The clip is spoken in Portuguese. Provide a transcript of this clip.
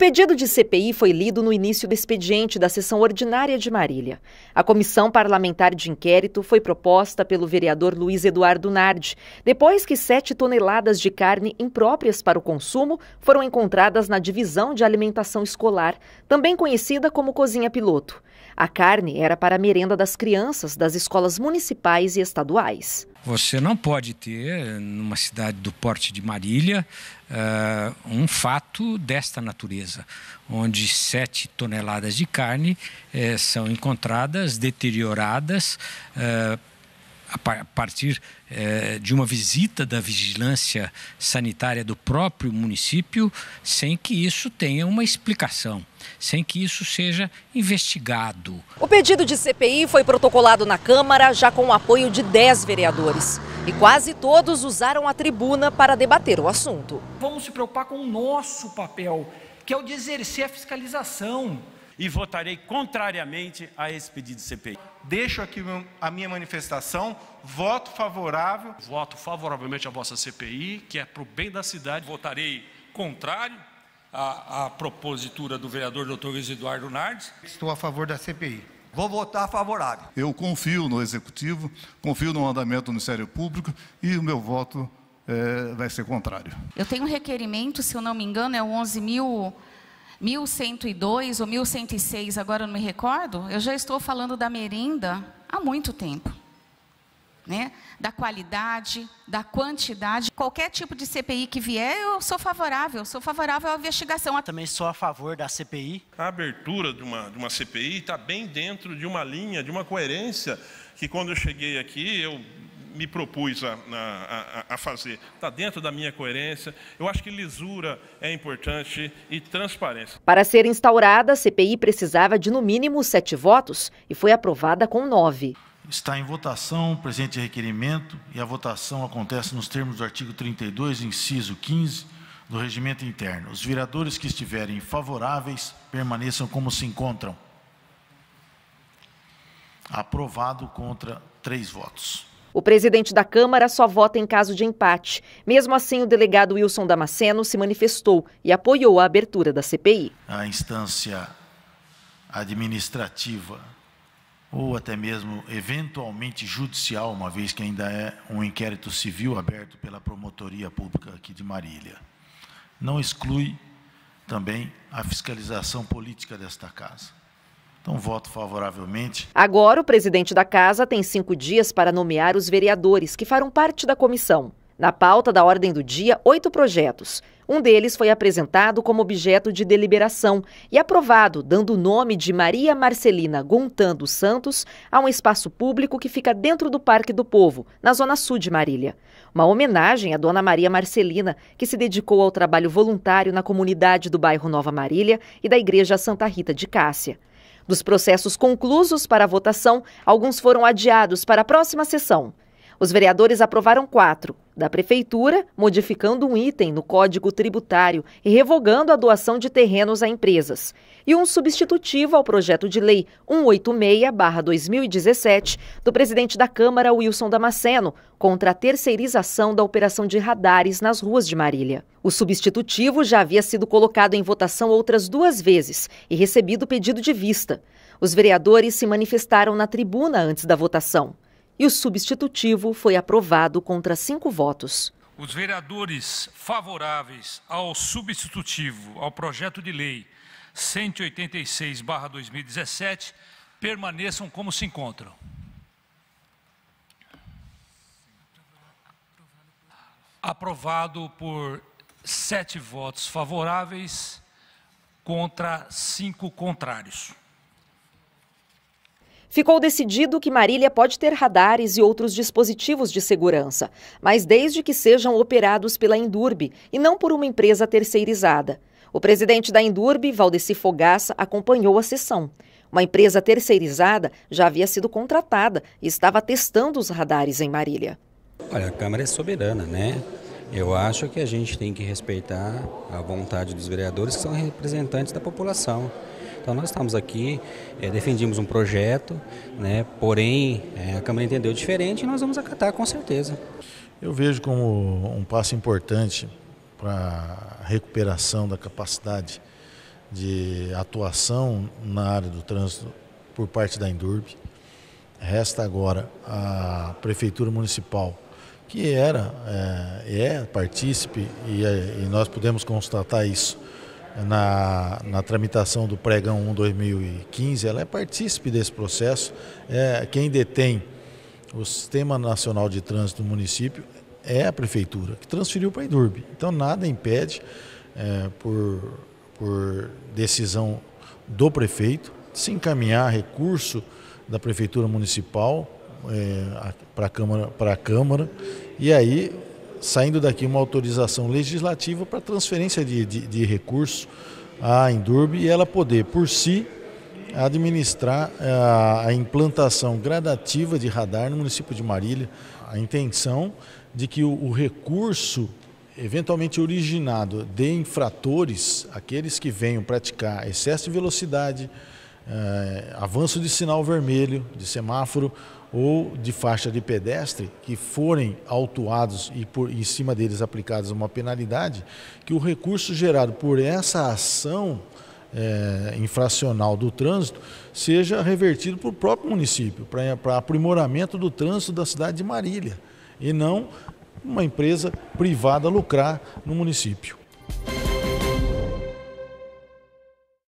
pedido de CPI foi lido no início do expediente da sessão ordinária de Marília. A comissão parlamentar de inquérito foi proposta pelo vereador Luiz Eduardo Nardi, depois que sete toneladas de carne impróprias para o consumo foram encontradas na divisão de alimentação escolar, também conhecida como cozinha piloto. A carne era para a merenda das crianças das escolas municipais e estaduais. Você não pode ter, numa cidade do porte de Marília, eh, um fato desta natureza, onde sete toneladas de carne eh, são encontradas deterioradas eh, a partir eh, de uma visita da vigilância sanitária do próprio município, sem que isso tenha uma explicação, sem que isso seja investigado. O pedido de CPI foi protocolado na Câmara já com o apoio de 10 vereadores. E quase todos usaram a tribuna para debater o assunto. Vamos se preocupar com o nosso papel, que é o de exercer a fiscalização. E votarei contrariamente a esse pedido de CPI deixo aqui a minha manifestação, voto favorável. Voto favoravelmente à vossa CPI, que é para o bem da cidade. Votarei contrário à, à propositura do vereador doutor Luiz Eduardo Nardes. Estou a favor da CPI. Vou votar favorável. Eu confio no Executivo, confio no andamento do Ministério Público e o meu voto é, vai ser contrário. Eu tenho um requerimento, se eu não me engano, é 11 mil. 1102 ou 1106, agora não me recordo, eu já estou falando da merenda há muito tempo. Né? Da qualidade, da quantidade, qualquer tipo de CPI que vier, eu sou favorável, sou favorável à investigação. Também sou a favor da CPI. A abertura de uma, de uma CPI está bem dentro de uma linha, de uma coerência, que quando eu cheguei aqui, eu me propus a, a, a fazer. Está dentro da minha coerência. Eu acho que lisura é importante e transparência. Para ser instaurada, a CPI precisava de no mínimo sete votos e foi aprovada com nove. Está em votação o presente requerimento e a votação acontece nos termos do artigo 32, inciso 15 do regimento interno. Os vereadores que estiverem favoráveis permaneçam como se encontram. Aprovado contra três votos. O presidente da Câmara só vota em caso de empate. Mesmo assim, o delegado Wilson Damasceno se manifestou e apoiou a abertura da CPI. A instância administrativa ou até mesmo eventualmente judicial, uma vez que ainda é um inquérito civil aberto pela Promotoria Pública aqui de Marília. Não exclui também a fiscalização política desta casa. Então, voto favoravelmente. Agora, o presidente da casa tem cinco dias para nomear os vereadores que farão parte da comissão. Na pauta da ordem do dia, oito projetos. Um deles foi apresentado como objeto de deliberação e aprovado, dando o nome de Maria Marcelina Gontan dos Santos a um espaço público que fica dentro do Parque do Povo, na Zona Sul de Marília. Uma homenagem à dona Maria Marcelina, que se dedicou ao trabalho voluntário na comunidade do bairro Nova Marília e da Igreja Santa Rita de Cássia. Dos processos conclusos para a votação, alguns foram adiados para a próxima sessão. Os vereadores aprovaram quatro. Da Prefeitura, modificando um item no Código Tributário e revogando a doação de terrenos a empresas. E um substitutivo ao projeto de lei 186-2017 do presidente da Câmara, Wilson Damasceno, contra a terceirização da operação de radares nas ruas de Marília. O substitutivo já havia sido colocado em votação outras duas vezes e recebido pedido de vista. Os vereadores se manifestaram na tribuna antes da votação e o substitutivo foi aprovado contra cinco votos. Os vereadores favoráveis ao substitutivo ao projeto de lei 186/2017 permaneçam como se encontram. Aprovado por sete votos favoráveis contra cinco contrários. Ficou decidido que Marília pode ter radares e outros dispositivos de segurança, mas desde que sejam operados pela Endurbe e não por uma empresa terceirizada. O presidente da Endurbe, Valdeci Fogaça, acompanhou a sessão. Uma empresa terceirizada já havia sido contratada e estava testando os radares em Marília. Olha, a Câmara é soberana, né? Eu acho que a gente tem que respeitar a vontade dos vereadores que são representantes da população. Então nós estamos aqui, é, defendimos um projeto, né, porém é, a Câmara entendeu diferente e nós vamos acatar com certeza. Eu vejo como um passo importante para a recuperação da capacidade de atuação na área do trânsito por parte da Endurb. Resta agora a Prefeitura Municipal, que era, é, é partícipe, e, e nós podemos constatar isso na, na tramitação do Pregão 1 2015, ela é partícipe desse processo. É, quem detém o Sistema Nacional de Trânsito do município é a Prefeitura, que transferiu para a Idurb. Então, nada impede, é, por, por decisão do prefeito, se encaminhar recurso da Prefeitura Municipal é, para a Câmara, Câmara, e aí saindo daqui uma autorização legislativa para transferência de, de, de recurso à Endurb e ela poder, por si, administrar eh, a, a implantação gradativa de radar no município de Marília, a intenção de que o, o recurso eventualmente originado de infratores, aqueles que venham praticar excesso de velocidade, é, avanço de sinal vermelho, de semáforo ou de faixa de pedestre, que forem autuados e por, em cima deles aplicadas uma penalidade, que o recurso gerado por essa ação é, infracional do trânsito seja revertido para o próprio município, para, para aprimoramento do trânsito da cidade de Marília, e não uma empresa privada lucrar no município.